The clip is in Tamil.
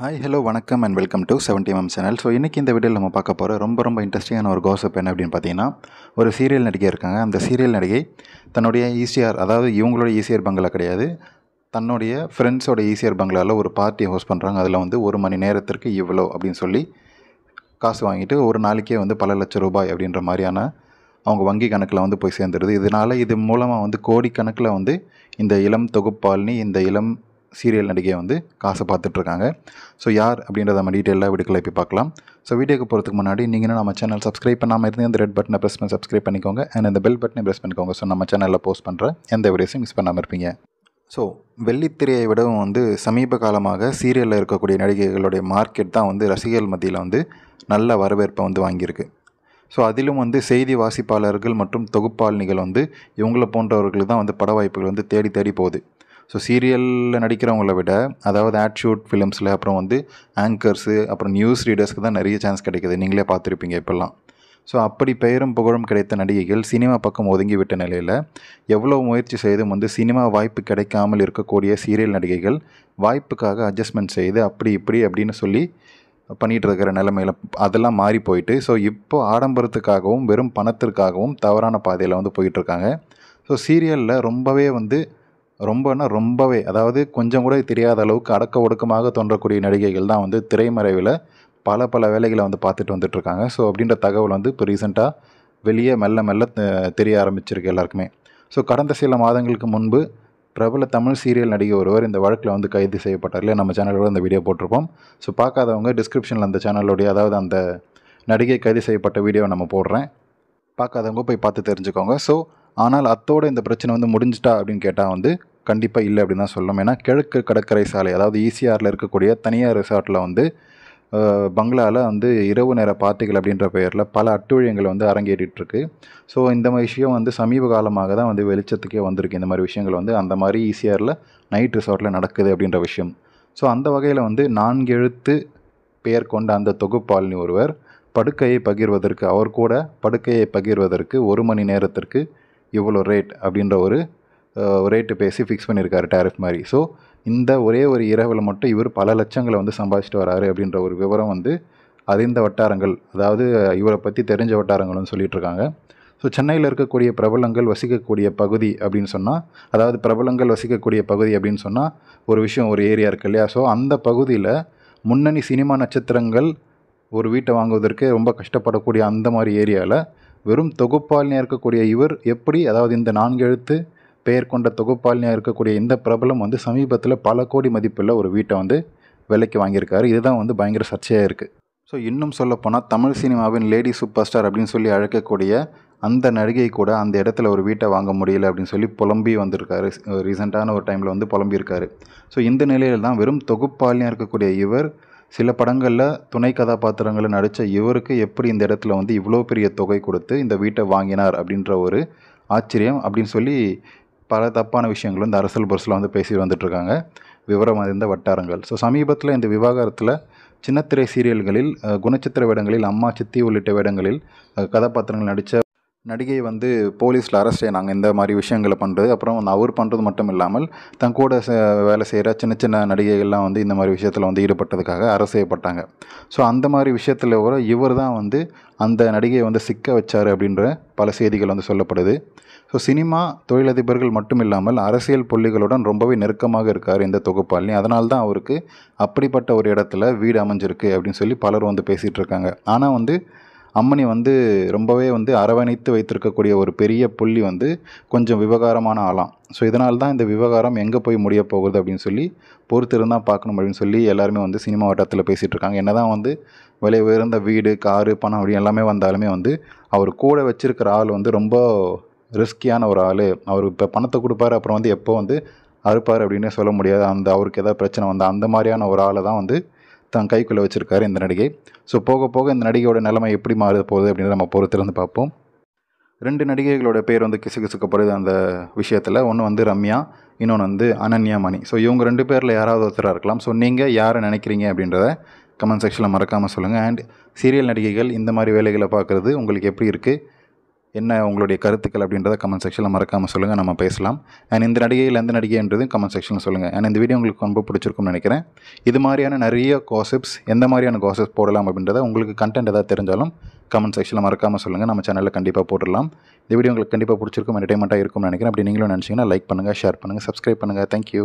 ஹாய் ஹலோ வணக்கம் and welcome to seventy ma'am channel so இன்றைக்கி இந்த வீடியோவில் நம்ம பார்க்க போகிற ரொம்ப ரொம்ப இன்ட்ரெஸ்டிங்கான ஒரு கோசப் என்ன அப்படின்னு பார்த்தீங்கன்னா ஒரு சீரியல் நடிகை இருக்காங்க அந்த சீரியல் நடிகை தன்னுடைய ஈசிஆர் e அதாவது இவங்களோட ஈசிஆர் e பங்களா கிடையாது தன்னுடைய ஃப்ரெண்ட்ஸோட ஈசிஆர் பங்களாவில் ஒரு பார்ட்டி ஹோஸ்ட் பண்ணுறாங்க அதில் வந்து ஒரு மணி நேரத்திற்கு இவ்வளோ அப்படின்னு சொல்லி காசு வாங்கிட்டு ஒரு நாளைக்கே வந்து பல லட்சம் ரூபாய் அப்படின்ற மாதிரியான அவங்க வங்கி கணக்கில் வந்து போய் சேர்ந்துருது இதனால் இது மூலமாக வந்து கோடிக்கணக்கில் வந்து இந்த இளம் தொகுப்பாளினி இந்த இளம் சீரியல் நடிகை வந்து காசை பார்த்துட்ருக்காங்க ஸோ யார் அப்படின்றத நம்ம டீட்டெயிலாக வீடுக்குள்ளே போய் பார்க்கலாம் ஸோ வீடியோக்கு போகிறதுக்கு முன்னாடி நீங்கள் நம்ம சேனல் சப்ஸ்கிரைப் பண்ணாமல் இருந்து அந்த ரெட் பட்டனை ப்ரெஸ் பண்ணி சப்ஸ்கிரைப் பண்ணிக்கோங்க அண்ட் அந்த பெல் பட்டனை ப்ரெஸ் பண்ணிக்கோங்க ஸோ நம்ம சேனலில் போஸ்ட் பண்ணுற எந்த வீடியோஸையும் மிஸ் பண்ணாமல் இருப்பீங்க ஸோ வெள்ளித்திரையை விடவும் வந்து சமீப காலமாக சீரியலில் இருக்கக்கூடிய நடிகைகளுடைய மார்க்கெட் தான் வந்து ரசிகர்கள் மத்தியில் வந்து நல்ல வரவேற்பை வந்து வாங்கியிருக்கு ஸோ அதிலும் வந்து செய்தி வாசிப்பாளர்கள் மற்றும் தொகுப்பாளினிகள் வந்து இவங்களை போன்றவர்கள் தான் வந்து பட வாய்ப்புகள் வந்து தேடி தேடி போகுது ஸோ சீரியலில் நடிக்கிறவங்கள விட அதாவது ஆட்ஷூட் ஃபிலிம்ஸில் அப்புறம் வந்து ஆங்கர்ஸு அப்புறம் நியூஸ் ரீடர்ஸ்க்கு தான் நிறைய சான்ஸ் கிடைக்கிது நீங்களே பார்த்துருப்பீங்க இப்போல்லாம் ஸோ அப்படி பெயரும் புகழும் கிடைத்த நடிகைகள் சினிமா பக்கம் ஒதுங்கி விட்ட நிலையில் எவ்வளோ முயற்சி செய்தும் வந்து சினிமா வாய்ப்பு கிடைக்காமல் இருக்கக்கூடிய சீரியல் நடிகைகள் வாய்ப்புக்காக அட்ஜஸ்ட்மெண்ட் செய்து அப்படி இப்படி அப்படின்னு சொல்லி பண்ணிகிட்டு இருக்கிற நிலமையில் அதெல்லாம் மாறி போயிட்டு ஸோ இப்போ ஆடம்பரத்துக்காகவும் வெறும் பணத்திற்காகவும் தவறான பாதையில் வந்து போயிட்டுருக்காங்க ஸோ சீரியலில் ரொம்பவே வந்து ரொம்பன்னா ரொம்பவே அதாவது கொஞ்சம் கூட தெரியாத அளவுக்கு அடக்க ஒடுக்கமாக தோன்றக்கூடிய நடிகைகள் தான் வந்து திரைமறைவில் பல பல வேலைகளை வந்து பார்த்துட்டு வந்துட்டுருக்காங்க ஸோ அப்படின்ற தகவல் வந்து இப்போ ரீசெண்டாக வெளியே மெல்ல மெல்ல தெரிய ஆரம்பிச்சிருக்கு எல்லாருக்குமே ஸோ கடந்த சில மாதங்களுக்கு முன்பு பிரபல தமிழ் சீரியல் நடிகை ஒருவர் இந்த வழக்கில் வந்து கைது செய்யப்பட்டார் இல்லையா நம்ம சேனலோட அந்த வீடியோ போட்டிருப்போம் ஸோ பார்க்காதவங்க டிஸ்கிரிப்ஷனில் அந்த சேனலோடைய அதாவது அந்த நடிகை கைது செய்யப்பட்ட வீடியோவை நம்ம போடுறேன் பார்க்காதவங்க போய் பார்த்து தெரிஞ்சுக்கோங்க ஸோ ஆனால் அத்தோடு இந்த பிரச்சனை வந்து முடிஞ்சிட்டா அப்படின்னு கேட்டால் வந்து கண்டிப்பாக இல்லை அப்படின்னு தான் சொல்லணும் ஏன்னா கிழக்கு கடற்கரை சாலை அதாவது ஈசிஆரில் இருக்கக்கூடிய தனியார் ரிசார்ட்டில் வந்து பங்களாவில் வந்து இரவு நேர பார்ட்டிகள் அப்படின்ற பெயரில் பல அட்டுழியங்கள் வந்து அரங்கேறிட்டுருக்கு ஸோ இந்த மாதிரி விஷயம் வந்து சமீப காலமாக தான் வந்து வெளிச்சத்துக்கே வந்திருக்கு இந்த மாதிரி விஷயங்கள் வந்து அந்த மாதிரி ஈசிஆரில் நைட் ரிசார்ட்டில் நடக்குது அப்படின்ற விஷயம் ஸோ அந்த வகையில் வந்து நான்கு எழுத்து பெயர் கொண்ட அந்த தொகுப்பாளினி ஒருவர் படுக்கையை பகிர்வதற்கு அவர் கூட படுக்கையை பகிர்வதற்கு ஒரு மணி நேரத்திற்கு இவ்வளோ ரேட் அப்படின்ற ஒரு ரேட்டு பேசி ஃபிக்ஸ் பண்ணியிருக்காரு டேரிஃப் மாதிரி ஸோ இந்த ஒரே ஒரு இரவில் மட்டும் இவர் பல லட்சங்களை வந்து சம்பாதிச்சிட்டு வராரு அப்படின்ற ஒரு விவரம் வந்து அறிந்த வட்டாரங்கள் அதாவது இவரை பற்றி தெரிஞ்ச வட்டாரங்கள்னு சொல்லிட்டு இருக்காங்க ஸோ சென்னையில் இருக்கக்கூடிய பிரபலங்கள் வசிக்கக்கூடிய பகுதி அப்படின்னு சொன்னால் அதாவது பிரபலங்கள் வசிக்கக்கூடிய பகுதி அப்படின்னு சொன்னால் ஒரு விஷயம் ஒரு ஏரியா இருக்குது இல்லையா ஸோ அந்த பகுதியில் முன்னணி சினிமா நட்சத்திரங்கள் ஒரு வீட்டை வாங்குவதற்கு ரொம்ப கஷ்டப்படக்கூடிய அந்த மாதிரி ஏரியாவில் வெறும் தொகுப்பால் இருக்கக்கூடிய இவர் எப்படி அதாவது இந்த நான்கு எழுத்து பெயர் கொண்ட தொகுப்பாளினியாக இருக்கக்கூடிய இந்த பிரபலம் வந்து சமீபத்தில் பல கோடி மதிப்புள்ள ஒரு வீட்டை வந்து விலைக்கு வாங்கியிருக்காரு இதுதான் வந்து பயங்கர சர்ச்சையாக இருக்குது ஸோ இன்னும் சொல்லப்போனால் தமிழ் சினிமாவின் லேடி சூப்பர் ஸ்டார் அப்படின்னு சொல்லி அழைக்கக்கூடிய அந்த நடிகை கூட அந்த இடத்துல ஒரு வீட்டை வாங்க முடியல அப்படின்னு சொல்லி புலம்பி வந்திருக்காரு ரீசெண்டான ஒரு டைமில் வந்து புலம்பியிருக்காரு ஸோ இந்த நிலையில் தான் வெறும் தொகுப்பாளினியாக இருக்கக்கூடிய இவர் சில படங்களில் துணை கதாபாத்திரங்களை நடித்த இவருக்கு எப்படி இந்த இடத்துல வந்து இவ்வளோ பெரிய தொகை கொடுத்து இந்த வீட்டை வாங்கினார் அப்படின்ற ஒரு ஆச்சரியம் அப்படின்னு சொல்லி பல தப்பான விஷயங்களும் இந்த அரசியல் பொருசில் வந்து பேசி வந்துட்டுருக்காங்க விவரம் அறிந்த வட்டாரங்கள் ஸோ சமீபத்தில் இந்த விவகாரத்தில் சின்னத்திரை சீரியல்களில் குணச்சித்திர வேடங்களில் அம்மா சித்தி உள்ளிட்ட வேடங்களில் கதாபாத்திரங்கள் நடித்த நடிகை வந்து போலீஸில் அரெஸ்ட் ஆனாங்க இந்த மாதிரி விஷயங்களை பண்ணுறது அப்புறம் வந்து அவர் பண்ணுறது மட்டும் இல்லாமல் தன் கூட வேலை செய்கிற சின்ன சின்ன நடிகைகள்லாம் வந்து இந்த மாதிரி விஷயத்தில் வந்து ஈடுபட்டதுக்காக அரெஸ்ட் செய்யப்பட்டாங்க ஸோ அந்த மாதிரி விஷயத்தில் கூட இவர் தான் வந்து அந்த நடிகையை வந்து சிக்க வச்சார் அப்படின்ற பல செய்திகள் வந்து சொல்லப்படுது ஸோ சினிமா தொழிலதிபர்கள் மட்டும் இல்லாமல் அரசியல் புள்ளிகளுடன் ரொம்பவே நெருக்கமாக இருக்கார் இந்த தொகுப்பாளினி அதனால தான் அவருக்கு அப்படிப்பட்ட ஒரு இடத்துல வீடு அமைஞ்சிருக்கு அப்படின்னு சொல்லி பலர் வந்து பேசிகிட்டு இருக்காங்க ஆனால் வந்து அம்மனி வந்து ரொம்பவே வந்து அரவணைத்து வைத்திருக்கக்கூடிய ஒரு பெரிய புள்ளி வந்து கொஞ்சம் விவகாரமான ஆளாம் ஸோ இதனால் தான் இந்த விவகாரம் எங்கே போய் முடிய போகுது அப்படின்னு சொல்லி பொறுத்திருந்தால் பார்க்கணும் அப்படின்னு சொல்லி எல்லாருமே வந்து சினிமா வட்டத்தில் பேசிகிட்டு இருக்காங்க என்ன தான் வந்து விலை உயர்ந்த வீடு காரு பணம் அப்படி எல்லாமே வந்தாலுமே வந்து அவர் கூட வச்சிருக்கிற ஆள் வந்து ரொம்ப ரிஸ்கியான ஒரு ஆள் அவர் இப்போ பணத்தை கொடுப்பாரு அப்புறம் வந்து எப்போ வந்து அறுப்பார் அப்படின்னே சொல்ல முடியாது அந்த அவருக்கு எதாவது பிரச்சனை வந்தால் அந்த மாதிரியான ஒரு ஆளை தான் வந்து தான் கைக்குள்ளே வச்சுருக்காரு இந்த நடிகை ஸோ போக போக இந்த நடிகையோட நிலைமை எப்படி மாறு போகுது அப்படின்னு நம்ம பொறுத்திருந்து பார்ப்போம் ரெண்டு நடிகைகளோட பேர் வந்து கிசுகிசுக்கப்படுது அந்த விஷயத்தில் ஒன்று வந்து ரம்யா இன்னொன்று வந்து அனன்யா மணி ஸோ இவங்க ரெண்டு பேரில் யாராவது ஒருத்தராக இருக்கலாம் ஸோ நீங்கள் யாரை நினைக்கிறீங்க அப்படின்றத கமெண்ட் செக்ஷனில் மறக்காமல் சொல்லுங்கள் அண்ட் சீரியல் நடிகைகள் இந்த மாதிரி வேலைகளை பார்க்குறது உங்களுக்கு எப்படி இருக்குது என்ன உங்களுடைய கருத்துக்கள் அப்படின்றத கமெண்ட் செக்ஷனில் மறக்காமல் சொல்லுங்கள் நம்ம பேசலாம் அண்ட் இந்த நடிகையில் எந்த நடிகைன்றதும் கமெண்ட் செக்ஷனில் சொல்லுங்கள் அண்ட் இந்த வீடியோ உங்களுக்கு ரொம்ப பிடிச்சிருக்கும்னு நினைக்கிறேன் இது மாதிரியான நிறைய காசிப்ஸ் எந்த மாதிரியான காசிப்ஸ் போடலாம் அப்படின்றத உங்களுக்கு கண்டென்ட் எதாவது தெரிஞ்சாலும் கமெண்ட் செக்ஷனில் மறக்காமல் சொல்லுங்கள் நம்ம சேனலில் கண்டிப்பாக போட்டுடலாம் இந்த வீடியோ உங்களுக்கு கண்டிப்பாக பிடிச்சிருக்கும் என்டர்டைன்மெண்ட்டாக இருக்கும்னு நினைக்கிறேன் அப்படி நீங்களும் நினச்சிங்கன்னா லைக் பண்ணுங்கள் ஷேர் பண்ணுங்கள் சப்ஸ்கிரைப் பண்ணுங்கள் தேங்க்யூ